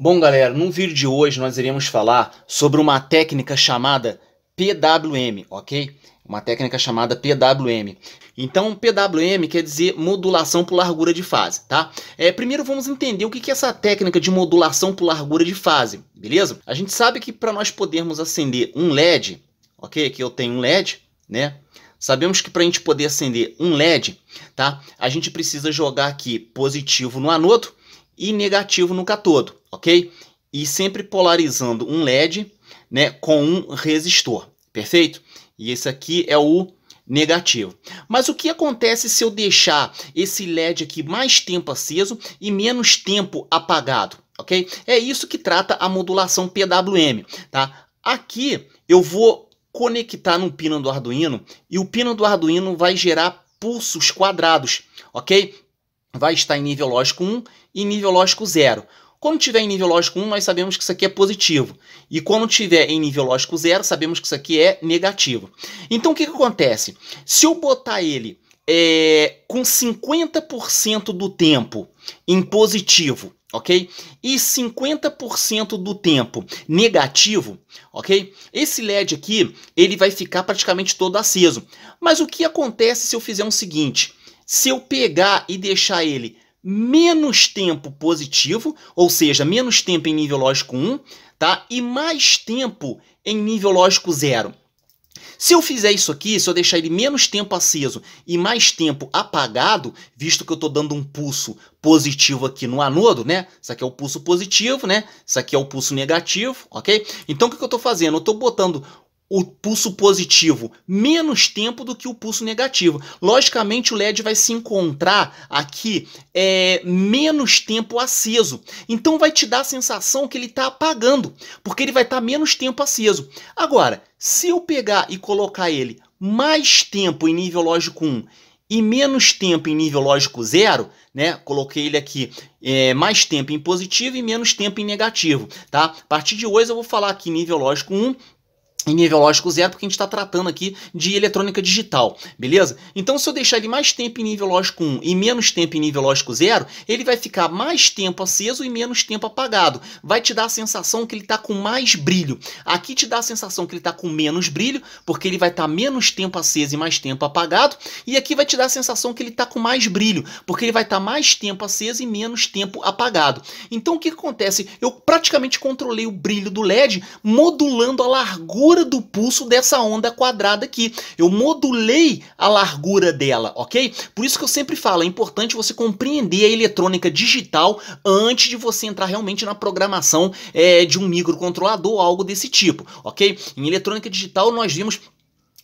Bom, galera, num vídeo de hoje nós iremos falar sobre uma técnica chamada PWM, ok? Uma técnica chamada PWM. Então, PWM quer dizer modulação por largura de fase, tá? É, primeiro vamos entender o que é essa técnica de modulação por largura de fase, beleza? A gente sabe que para nós podermos acender um LED, ok? Aqui eu tenho um LED, né? Sabemos que para a gente poder acender um LED, tá? A gente precisa jogar aqui positivo no anodo e negativo nunca todo, ok? E sempre polarizando um LED né, com um resistor, perfeito? E esse aqui é o negativo. Mas o que acontece se eu deixar esse LED aqui mais tempo aceso e menos tempo apagado, ok? É isso que trata a modulação PWM, tá? Aqui eu vou conectar no pino do Arduino e o pino do Arduino vai gerar pulsos quadrados, ok? vai estar em nível lógico 1 e nível lógico 0. Quando tiver em nível lógico 1, nós sabemos que isso aqui é positivo. E quando tiver em nível lógico 0, sabemos que isso aqui é negativo. Então o que, que acontece? Se eu botar ele é, com 50% do tempo em positivo, ok? E 50% do tempo negativo, ok? Esse LED aqui, ele vai ficar praticamente todo aceso. Mas o que acontece se eu fizer o um seguinte? se eu pegar e deixar ele menos tempo positivo, ou seja, menos tempo em nível lógico 1, tá? E mais tempo em nível lógico 0. Se eu fizer isso aqui, se eu deixar ele menos tempo aceso e mais tempo apagado, visto que eu estou dando um pulso positivo aqui no anodo, né? Isso aqui é o pulso positivo, né? Isso aqui é o pulso negativo, ok? Então o que, que eu estou fazendo? Eu estou botando o pulso positivo menos tempo do que o pulso negativo. Logicamente, o LED vai se encontrar aqui é, menos tempo aceso. Então, vai te dar a sensação que ele está apagando, porque ele vai estar tá menos tempo aceso. Agora, se eu pegar e colocar ele mais tempo em nível lógico 1 e menos tempo em nível lógico 0, né? Coloquei ele aqui é, mais tempo em positivo e menos tempo em negativo, tá? A partir de hoje eu vou falar aqui nível lógico 1, em nível lógico zero, porque a gente está tratando aqui de eletrônica digital, beleza? Então, se eu deixar ele mais tempo em nível lógico 1 e menos tempo em nível lógico zero ele vai ficar mais tempo aceso e menos tempo apagado. Vai te dar a sensação que ele está com mais brilho. Aqui te dá a sensação que ele está com menos brilho, porque ele vai estar tá menos tempo aceso e mais tempo apagado. E aqui vai te dar a sensação que ele está com mais brilho, porque ele vai estar tá mais tempo aceso e menos tempo apagado. Então, o que acontece? Eu praticamente controlei o brilho do LED modulando a largura largura do pulso dessa onda quadrada aqui. Eu modulei a largura dela, ok? Por isso que eu sempre falo, é importante você compreender a eletrônica digital antes de você entrar realmente na programação é, de um microcontrolador ou algo desse tipo, ok? Em eletrônica digital nós vimos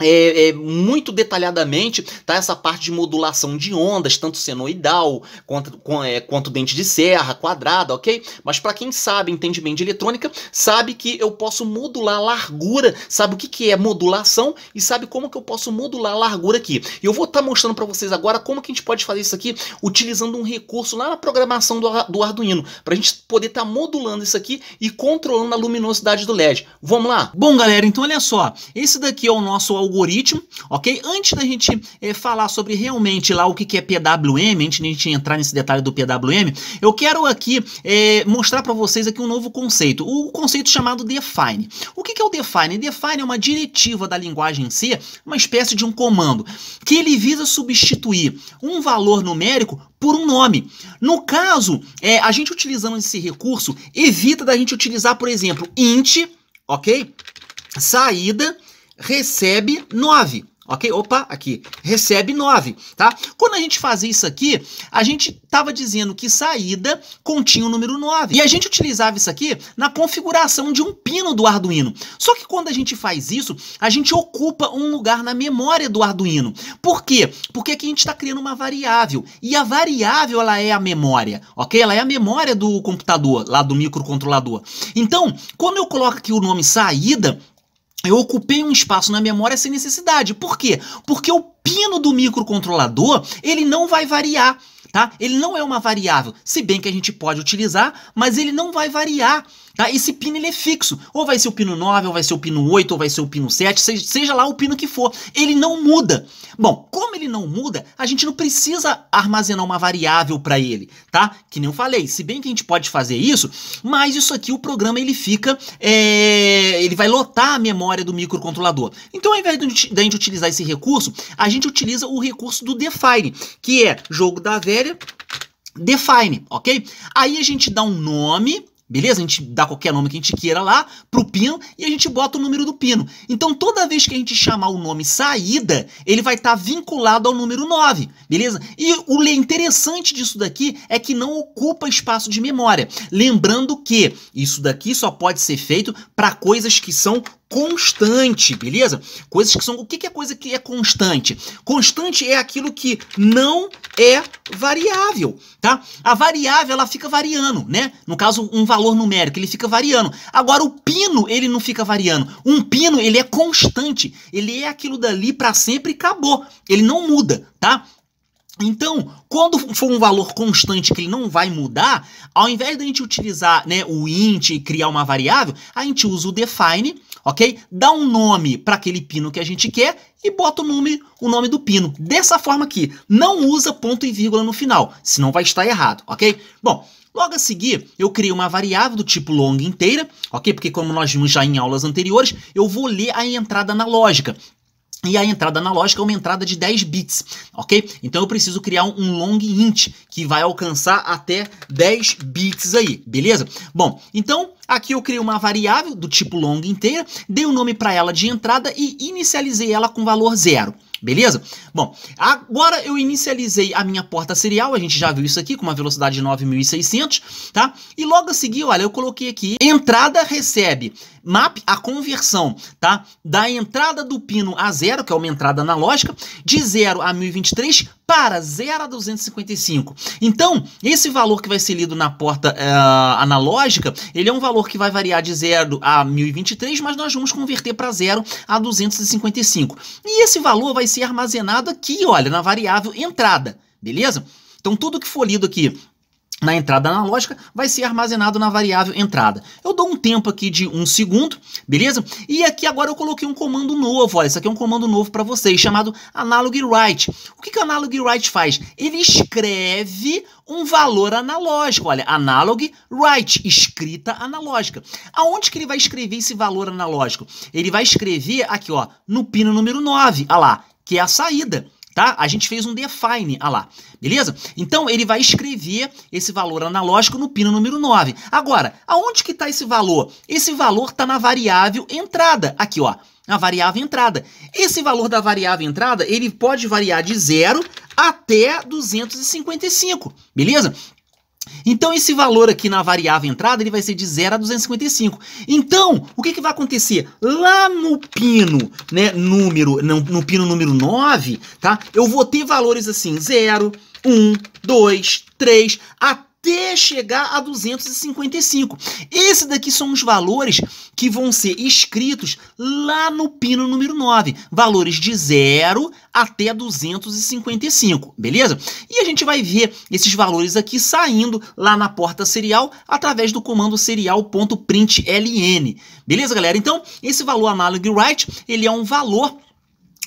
é, é, muito detalhadamente tá essa parte de modulação de ondas, tanto senoidal quanto, com, é, quanto dente de serra, quadrada, ok? Mas para quem sabe, entende bem de eletrônica, sabe que eu posso modular a largura, sabe o que, que é modulação e sabe como que eu posso modular a largura aqui. E eu vou estar tá mostrando para vocês agora como que a gente pode fazer isso aqui utilizando um recurso lá na programação do, do Arduino, para a gente poder estar tá modulando isso aqui e controlando a luminosidade do LED. Vamos lá? Bom, galera, então olha só, esse daqui é o nosso algoritmo, ok? Antes da gente é, falar sobre realmente lá o que, que é PWM, antes da gente entrar nesse detalhe do PWM, eu quero aqui é, mostrar para vocês aqui um novo conceito, o conceito chamado define. O que, que é o define? Define é uma diretiva da linguagem C, uma espécie de um comando, que ele visa substituir um valor numérico por um nome. No caso, é, a gente utilizando esse recurso, evita da gente utilizar, por exemplo, int, ok? Saída recebe 9. Ok? Opa, aqui. Recebe 9, tá? Quando a gente fazia isso aqui, a gente estava dizendo que saída continha o número 9. E a gente utilizava isso aqui na configuração de um pino do Arduino. Só que quando a gente faz isso, a gente ocupa um lugar na memória do Arduino. Por quê? Porque aqui a gente está criando uma variável. E a variável, ela é a memória, ok? Ela é a memória do computador, lá do microcontrolador. Então, quando eu coloco aqui o nome saída, eu ocupei um espaço na memória sem necessidade. Por quê? Porque o pino do microcontrolador, ele não vai variar, tá? Ele não é uma variável, se bem que a gente pode utilizar, mas ele não vai variar Tá? Esse pino ele é fixo, ou vai ser o pino 9, ou vai ser o pino 8, ou vai ser o pino 7, seja, lá o pino que for, ele não muda. Bom, como ele não muda, a gente não precisa armazenar uma variável para ele, tá? Que nem eu falei, se bem que a gente pode fazer isso, mas isso aqui o programa ele fica, é... ele vai lotar a memória do microcontrolador. Então ao invés de a gente utilizar esse recurso, a gente utiliza o recurso do define, que é jogo da velha, define, ok? Aí a gente dá um nome Beleza? A gente dá qualquer nome que a gente queira lá pro pino e a gente bota o número do pino. Então toda vez que a gente chamar o nome saída, ele vai estar tá vinculado ao número 9, beleza? E o interessante disso daqui é que não ocupa espaço de memória. Lembrando que isso daqui só pode ser feito para coisas que são constante, beleza? Coisas que são. O que é coisa que é constante? Constante é aquilo que não é variável, tá? A variável ela fica variando, né? No caso, um valor numérico, ele fica variando. Agora o pino, ele não fica variando. Um pino, ele é constante, ele é aquilo dali para sempre e acabou. Ele não muda, tá? Então, quando for um valor constante que ele não vai mudar, ao invés da gente utilizar né, o int e criar uma variável, a gente usa o define ok? Dá um nome para aquele pino que a gente quer e bota o nome, o nome do pino. Dessa forma aqui, não usa ponto e vírgula no final, senão vai estar errado, ok? Bom, Logo a seguir, eu criei uma variável do tipo long inteira, ok? Porque como nós vimos já em aulas anteriores, eu vou ler a entrada na lógica. E a entrada analógica é uma entrada de 10 bits, ok? Então eu preciso criar um long int que vai alcançar até 10 bits aí, beleza? Bom, então aqui eu criei uma variável do tipo long inteira, dei o um nome para ela de entrada e inicializei ela com valor zero. Beleza? Bom, agora eu inicializei a minha porta serial, a gente já viu isso aqui, com uma velocidade de 9600, tá? E logo a seguir, olha, eu coloquei aqui, entrada recebe map a conversão, tá? Da entrada do pino a zero, que é uma entrada analógica, de 0 a 1023 para 0 a 255. Então, esse valor que vai ser lido na porta eh, analógica, ele é um valor que vai variar de 0 a 1023, mas nós vamos converter para 0 a 255. E esse valor vai ser armazenado aqui, olha, na variável entrada, beleza? Então, tudo que for lido aqui na entrada analógica vai ser armazenado na variável entrada. Eu dou um tempo aqui de um segundo, beleza? E aqui agora eu coloquei um comando novo, olha, isso aqui é um comando novo para vocês, chamado analog write. O que, que o analog write faz? Ele escreve um valor analógico, olha, analog write, escrita analógica. Aonde que ele vai escrever esse valor analógico? Ele vai escrever aqui, ó, no pino número 9, olha lá, que é a saída tá? A gente fez um define, ah lá, beleza? Então ele vai escrever esse valor analógico no pino número 9. Agora, aonde que está esse valor? Esse valor está na variável entrada, aqui ó, na variável entrada. Esse valor da variável entrada, ele pode variar de zero até 255, beleza? Então, esse valor aqui na variável entrada ele vai ser de 0 a 255. Então, o que, que vai acontecer? Lá no pino, né, número, no, no pino número 9, tá? Eu vou ter valores assim, 0, 1, 2, 3, até até chegar a 255. Esse daqui são os valores que vão ser escritos lá no pino número 9, valores de 0 até 255, beleza? E a gente vai ver esses valores aqui saindo lá na porta serial através do comando serial.println, beleza, galera? Então, esse valor analog write, ele é um valor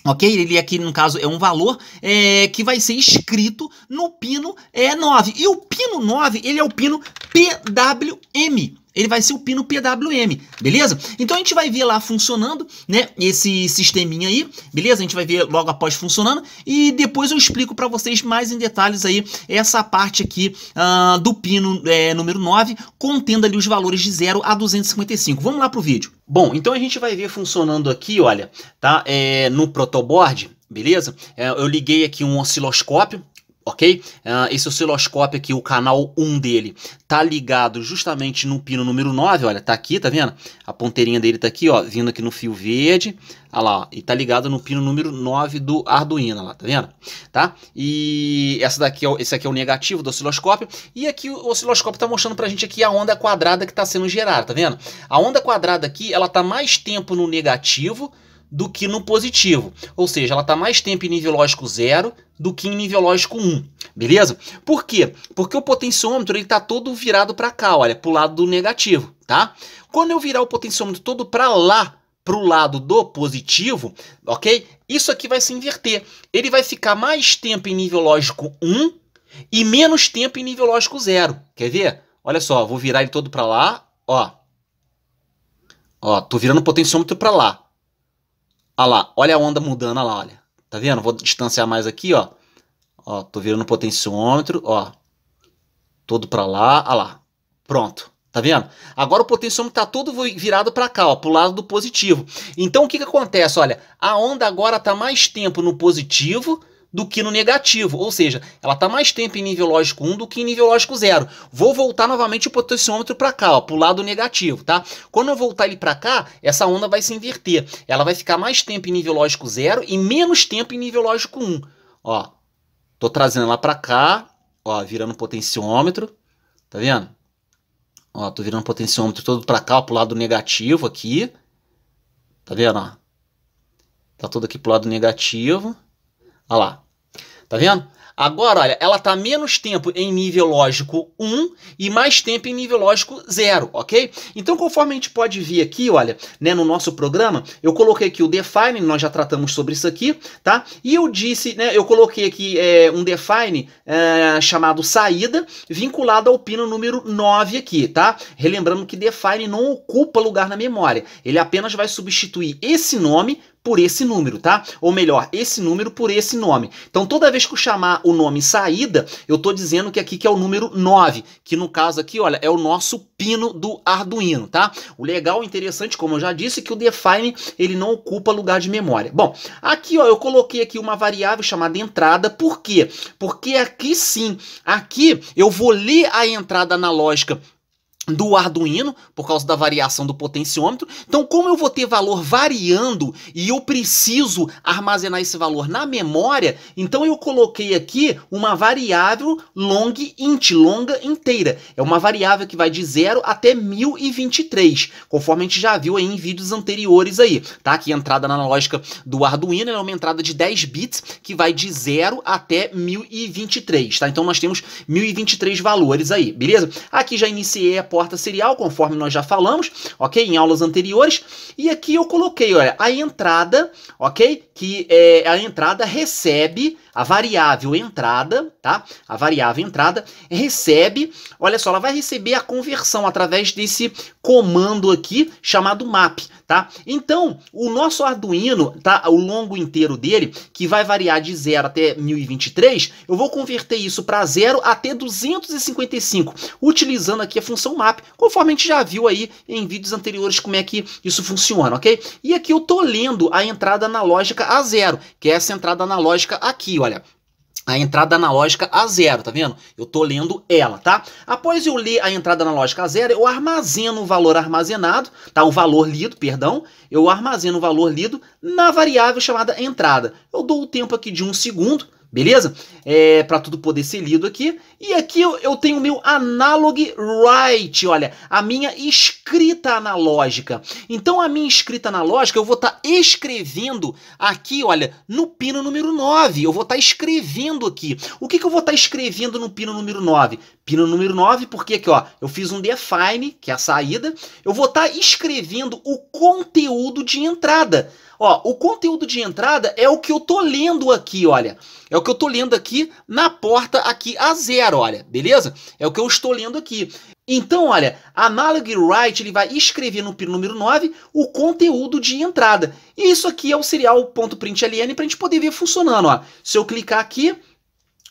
Ok? Ele aqui, no caso, é um valor é, que vai ser escrito no pino é, 9. E o pino 9, ele é o pino PWM ele vai ser o pino PWM, beleza? Então a gente vai ver lá funcionando, né, esse sisteminha aí, beleza? A gente vai ver logo após funcionando e depois eu explico para vocês mais em detalhes aí essa parte aqui uh, do pino é, número 9, contendo ali os valores de 0 a 255. Vamos lá pro vídeo. Bom, então a gente vai ver funcionando aqui, olha, tá? É, no protoboard, beleza? É, eu liguei aqui um osciloscópio, ok? Uh, esse osciloscópio aqui, o canal 1 dele, tá ligado justamente no pino número 9, olha, tá aqui, tá vendo? A ponteirinha dele tá aqui, ó, vindo aqui no fio verde, olha lá, ó, e tá ligado no pino número 9 do Arduino, lá, tá vendo? Tá? E essa daqui, é, esse aqui é o negativo do osciloscópio, e aqui o osciloscópio tá mostrando pra gente aqui a onda quadrada que tá sendo gerada, tá vendo? A onda quadrada aqui, ela tá mais tempo no negativo, do que no positivo. Ou seja, ela está mais tempo em nível lógico zero do que em nível lógico 1, um, beleza? Por quê? Porque o potenciômetro está todo virado para cá, olha, para o lado do negativo, tá? Quando eu virar o potenciômetro todo para lá, para o lado do positivo, ok? Isso aqui vai se inverter. Ele vai ficar mais tempo em nível lógico 1 um, e menos tempo em nível lógico zero. Quer ver? Olha só, vou virar ele todo para lá, ó. Ó, tô virando o potenciômetro para lá. Olha lá, olha a onda mudando, olha lá, olha. Tá vendo? Vou distanciar mais aqui, ó. Ó, tô virando o potenciômetro, ó. Todo para lá, olha lá. Pronto. Tá vendo? Agora o potenciômetro está todo virado para cá, para o lado do positivo. Então o que, que acontece? Olha, a onda agora está mais tempo no positivo do que no negativo, ou seja, ela está mais tempo em nível lógico 1 do que em nível lógico 0. Vou voltar novamente o potenciômetro para cá, para o lado negativo, tá? Quando eu voltar ele para cá, essa onda vai se inverter. Ela vai ficar mais tempo em nível lógico 0 e menos tempo em nível lógico 1. Ó, tô trazendo ela para cá, ó, virando potenciômetro, tá vendo? Ó, tô virando potenciômetro todo para cá, para o lado negativo aqui, tá vendo? Ó? Tá todo aqui para o lado negativo. Olha lá. Tá vendo? Agora, olha, ela está menos tempo em nível lógico 1 e mais tempo em nível lógico 0, ok? Então, conforme a gente pode ver aqui, olha, né, no nosso programa, eu coloquei aqui o define, nós já tratamos sobre isso aqui, tá? E eu disse, né, eu coloquei aqui é, um define é, chamado saída, vinculado ao pino número 9 aqui, tá? Relembrando que define não ocupa lugar na memória, ele apenas vai substituir esse nome por esse número, tá? Ou melhor, esse número por esse nome. Então toda vez que eu chamar o nome saída, eu estou dizendo que aqui que é o número 9, que no caso aqui, olha, é o nosso pino do Arduino, tá? O legal, interessante, como eu já disse, que o define ele não ocupa lugar de memória. Bom, aqui ó, eu coloquei aqui uma variável chamada entrada, por quê? Porque aqui sim, aqui eu vou ler a entrada analógica do Arduino, por causa da variação do potenciômetro. Então, como eu vou ter valor variando e eu preciso armazenar esse valor na memória, então eu coloquei aqui uma variável long int, longa inteira. É uma variável que vai de 0 até 1023, conforme a gente já viu em vídeos anteriores aí, tá? Aqui a entrada analógica do Arduino é uma entrada de 10 bits que vai de 0 até 1023, tá? Então nós temos 1023 valores aí, beleza? Aqui já iniciei a porta serial, conforme nós já falamos, ok? Em aulas anteriores. E aqui eu coloquei, olha, a entrada, ok? Que é, a entrada recebe a variável entrada, tá? A variável entrada recebe, olha só, ela vai receber a conversão através desse comando aqui chamado map, tá? Então, o nosso Arduino, tá, o longo inteiro dele, que vai variar de 0 até 1023, eu vou converter isso para 0 até 255, utilizando aqui a função map, conforme a gente já viu aí em vídeos anteriores como é que isso funciona, ok? E aqui eu tô lendo a entrada analógica a 0, que é essa entrada analógica aqui, ó olha, a entrada analógica a zero, tá vendo? Eu tô lendo ela, tá? Após eu ler a entrada analógica a zero, eu armazeno o valor armazenado, tá? O valor lido, perdão, eu armazeno o valor lido na variável chamada entrada. Eu dou o tempo aqui de um segundo, beleza? É, para tudo poder ser lido aqui. E aqui eu, tenho o meu analog write, olha, a minha escrita analógica. Então a minha escrita analógica eu vou estar tá escrevendo aqui, olha, no pino número 9. Eu vou estar tá escrevendo aqui. O que, que eu vou estar tá escrevendo no pino número 9? Pino número 9, porque aqui, ó, eu fiz um define, que é a saída. Eu vou estar tá escrevendo o conteúdo de entrada. Ó, o conteúdo de entrada é o que eu tô lendo aqui, olha. É o que eu tô lendo aqui na porta aqui a zero quero, olha, beleza? É o que eu estou lendo aqui. Então, olha, a Mallory ele vai escrever no número 9 o conteúdo de entrada. E isso aqui é o serial.println para a gente poder ver funcionando. Ó. Se eu clicar aqui,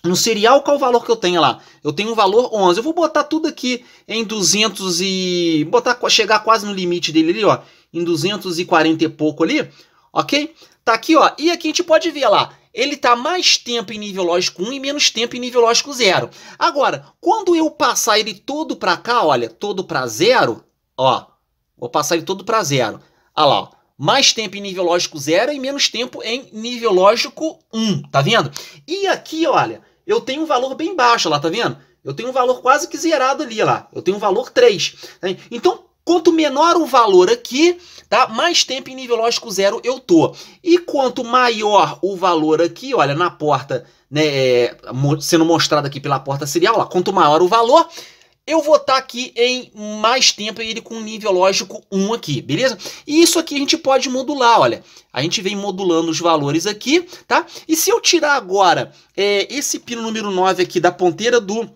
no serial, qual o valor que eu tenho lá? Eu tenho o um valor 11. Eu vou botar tudo aqui em 200 e... Botar, chegar quase no limite dele ali, ó. Em 240 e pouco ali, ok? Tá aqui, ó. E aqui a gente pode ver lá ele está mais tempo em nível lógico 1 e menos tempo em nível lógico 0. Agora, quando eu passar ele todo para cá, olha, todo para 0, ó, vou passar ele todo para 0. Olha lá, ó, mais tempo em nível lógico 0 e menos tempo em nível lógico 1, tá vendo? E aqui, olha, eu tenho um valor bem baixo lá, tá vendo? Eu tenho um valor quase que zerado ali, lá. Eu tenho um valor 3. Tá então, Quanto menor o valor aqui, tá? Mais tempo em nível lógico zero eu tô. E quanto maior o valor aqui, olha, na porta, né, é, sendo mostrado aqui pela porta serial, lá, quanto maior o valor, eu vou estar tá aqui em mais tempo ele com nível lógico 1 aqui, beleza? E isso aqui a gente pode modular, olha. A gente vem modulando os valores aqui, tá? E se eu tirar agora é, esse pino número 9 aqui da ponteira do,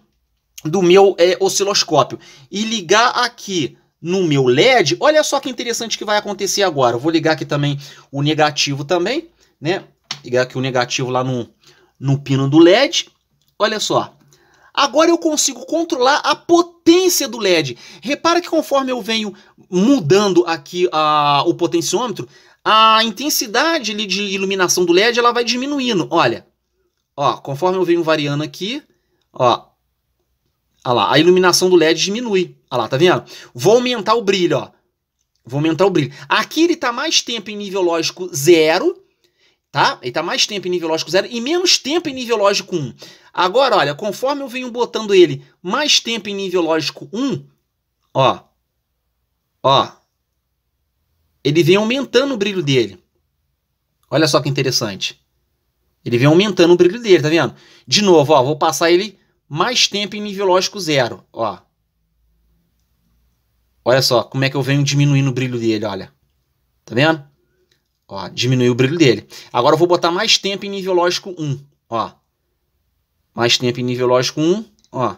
do meu é, osciloscópio e ligar aqui no meu LED, olha só que interessante que vai acontecer agora. Eu vou ligar aqui também o negativo também, né? Ligar aqui o negativo lá no, no pino do LED. Olha só. Agora eu consigo controlar a potência do LED. Repara que conforme eu venho mudando aqui a, o potenciômetro, a intensidade ali, de iluminação do LED ela vai diminuindo. Olha, ó, conforme eu venho variando aqui, ó, ó lá, a iluminação do LED diminui. Olha lá, tá vendo? Vou aumentar o brilho, ó. Vou aumentar o brilho. Aqui ele tá mais tempo em nível lógico zero tá? Ele tá mais tempo em nível lógico zero e menos tempo em nível lógico 1. Um. Agora, olha, conforme eu venho botando ele mais tempo em nível lógico 1, um, ó, ó, ele vem aumentando o brilho dele. Olha só que interessante. Ele vem aumentando o brilho dele, tá vendo? De novo, ó, vou passar ele mais tempo em nível lógico zero ó. Olha só como é que eu venho diminuindo o brilho dele, olha. Tá vendo? Ó, diminuiu o brilho dele. Agora eu vou botar mais tempo em nível lógico 1, ó. Mais tempo em nível lógico 1, ó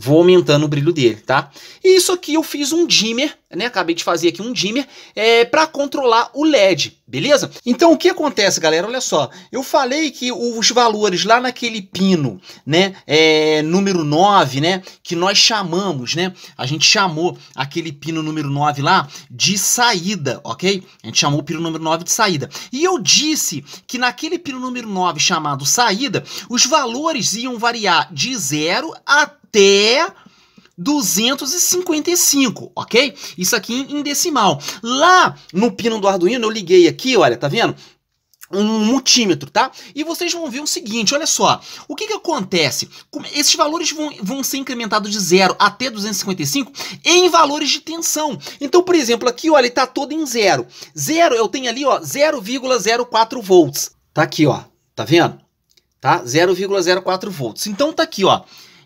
vou aumentando o brilho dele, tá? E isso aqui eu fiz um dimmer, né? Acabei de fazer aqui um dimmer é, para controlar o LED, beleza? Então o que acontece, galera? Olha só, eu falei que os valores lá naquele pino, né? É, número 9, né? Que nós chamamos, né? A gente chamou aquele pino número 9 lá de saída, ok? A gente chamou o pino número 9 de saída. E eu disse que naquele pino número 9 chamado saída, os valores iam variar de 0 até até 255, ok? Isso aqui em decimal. Lá no pino do Arduino, eu liguei aqui, olha, tá vendo? um multímetro, tá? E vocês vão ver o seguinte, olha só, o que que acontece? Esses valores vão, vão ser incrementados de 0 até 255 em valores de tensão. Então, por exemplo, aqui, olha, ele tá todo em zero. Zero, eu tenho ali, ó, 0,04 volts. Tá aqui, ó, tá vendo? Tá? 0,04 volts. Então tá aqui, ó,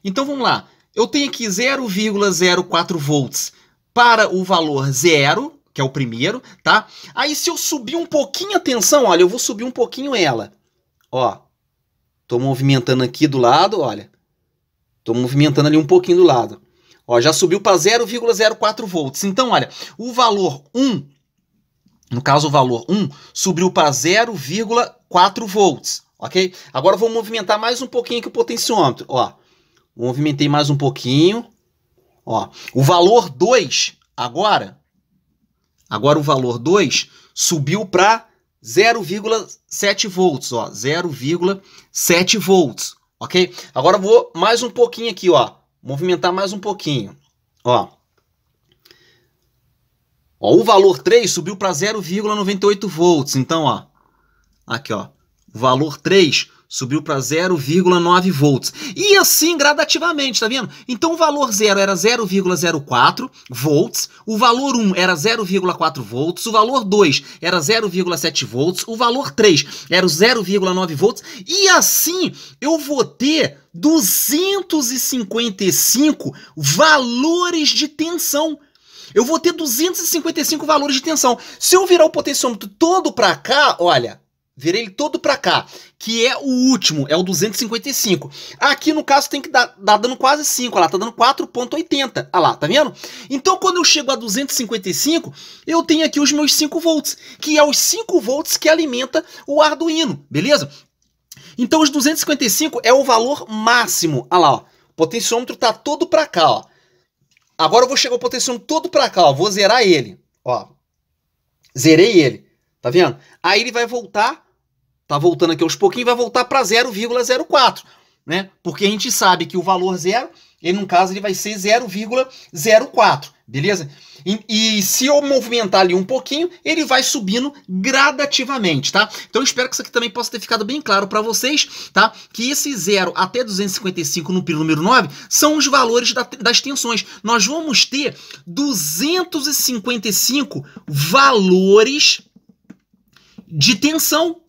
então vamos lá. Eu tenho aqui 0,04 volts para o valor zero, que é o primeiro, tá? Aí se eu subir um pouquinho a tensão, olha, eu vou subir um pouquinho ela. Ó, tô movimentando aqui do lado, olha. Tô movimentando ali um pouquinho do lado. Ó, já subiu para 0,04 volts. Então, olha, o valor 1, no caso o valor 1, subiu para 0,4 volts, ok? Agora eu vou movimentar mais um pouquinho aqui o potenciômetro, ó. Movimentei mais um pouquinho. Ó, o valor 2 agora, agora o valor 2 subiu para 0,7 volts, ó, 0,7 volts, ok? Agora vou mais um pouquinho aqui, ó, movimentar mais um pouquinho, ó. ó o valor 3 subiu para 0,98 volts, então, ó, aqui, ó, o valor 3 Subiu para 0,9 volts. E assim gradativamente, tá vendo? Então o valor 0 era 0,04 volts, o valor 1 era 0,4 volts, o valor 2 era 0,7 volts, o valor 3 era 0,9 volts. E assim eu vou ter 255 valores de tensão. Eu vou ter 255 valores de tensão. Se eu virar o potenciômetro todo para cá, olha, Virei ele todo pra cá, que é o último, é o 255. Aqui, no caso, tem que dar, dar dando quase 5, olha lá, tá dando 4.80, olha lá, tá vendo? Então, quando eu chego a 255, eu tenho aqui os meus 5 volts, que é os 5 volts que alimenta o Arduino, beleza? Então, os 255 é o valor máximo, olha lá, ó, o potenciômetro tá todo pra cá, ó. Agora eu vou chegar o potenciômetro todo pra cá, ó, vou zerar ele, ó, zerei ele. Tá vendo? Aí ele vai voltar, tá voltando aqui aos pouquinhos, vai voltar para 0,04, né? Porque a gente sabe que o valor zero, ele, no caso, ele vai ser 0,04, beleza? E, e, se eu movimentar ali um pouquinho, ele vai subindo gradativamente, tá? Então eu espero que isso aqui também possa ter ficado bem claro para vocês, tá? Que esse 0 até 255 no pino número 9 são os valores da, das tensões. Nós vamos ter 255 valores de tensão.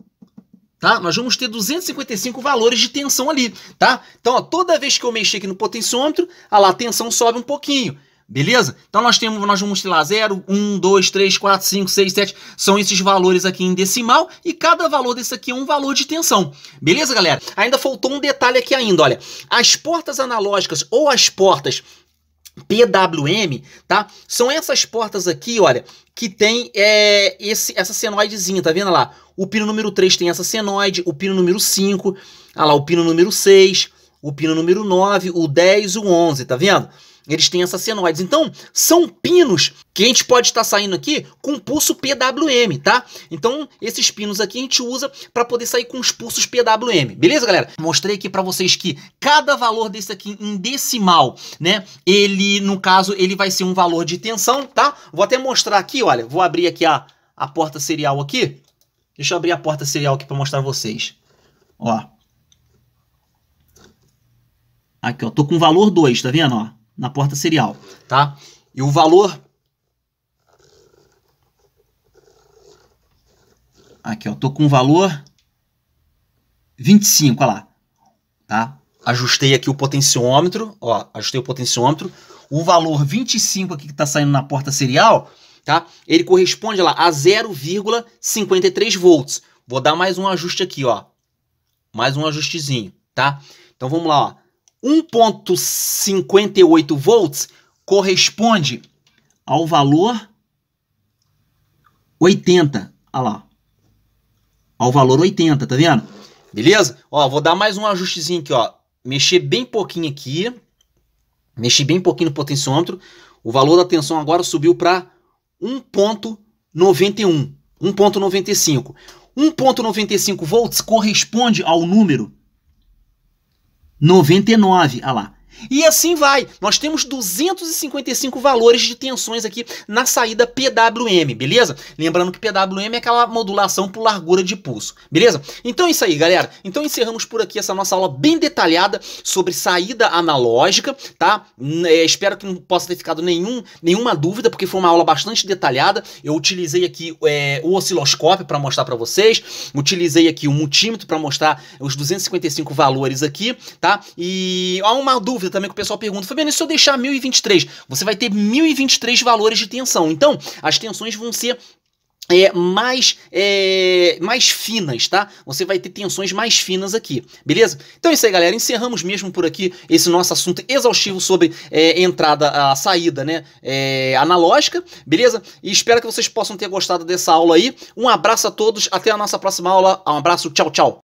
Tá? Nós vamos ter 255 valores de tensão ali, tá? Então, ó, toda vez que eu mexer aqui no potenciômetro, a ah lá, a tensão sobe um pouquinho. Beleza? Então nós temos, nós vamos ter lá 0, 1, 2, 3, 4, 5, 6, 7. São esses valores aqui em decimal e cada valor desse aqui é um valor de tensão. Beleza, galera? Ainda faltou um detalhe aqui ainda, olha. As portas analógicas ou as portas PWM, tá? São essas portas aqui, olha, que tem é, esse, essa senoidezinha, tá vendo lá? O pino número 3 tem essa senoide, o pino número 5, ah lá, o pino número 6, o pino número 9, o 10, o 11, tá vendo? Eles têm essas senoides. Então, são pinos que a gente pode estar saindo aqui com pulso PWM, tá? Então, esses pinos aqui a gente usa para poder sair com os pulsos PWM. Beleza, galera? Mostrei aqui para vocês que cada valor desse aqui em decimal, né? Ele, no caso, ele vai ser um valor de tensão, tá? Vou até mostrar aqui, olha. Vou abrir aqui a, a porta serial aqui. Deixa eu abrir a porta serial aqui para mostrar vocês. Ó. Aqui, ó. Tô com valor 2, tá vendo, ó? na porta serial, tá? E o valor Aqui, ó, tô com o valor 25, olha lá, tá? Ajustei aqui o potenciômetro, ó, ajustei o potenciômetro. O valor 25 aqui que tá saindo na porta serial, tá? Ele corresponde lá a 0,53 volts. Vou dar mais um ajuste aqui, ó. Mais um ajustezinho, tá? Então vamos lá, ó. 1,58 volts corresponde ao valor 80. Olha lá. Ao valor 80, tá vendo? Beleza? Ó, vou dar mais um ajustezinho aqui, ó. Mexer bem pouquinho aqui. Mexi bem pouquinho no potenciômetro. O valor da tensão agora subiu para 1.91, 1.95. 1.95 volts corresponde ao número 99, olha ah lá. E assim vai. Nós temos 255 valores de tensões aqui na saída PWM, beleza? Lembrando que PWM é aquela modulação por largura de pulso, beleza? Então é isso aí, galera. Então encerramos por aqui essa nossa aula bem detalhada sobre saída analógica, tá? Hum, é, espero que não possa ter ficado nenhum, nenhuma dúvida, porque foi uma aula bastante detalhada. Eu utilizei aqui é, o osciloscópio para mostrar para vocês, utilizei aqui o multímetro para mostrar os 255 valores aqui, tá? E há uma dúvida dúvida também que o pessoal pergunta, Fabiano, e se eu deixar 1023? Você vai ter 1023 valores de tensão. Então, as tensões vão ser é, mais, é, mais finas, tá? Você vai ter tensões mais finas aqui, beleza? Então é isso aí, galera. Encerramos mesmo por aqui esse nosso assunto exaustivo sobre é, entrada, a saída, né? É, analógica, beleza? E espero que vocês possam ter gostado dessa aula aí. Um abraço a todos, até a nossa próxima aula. Um abraço, tchau, tchau.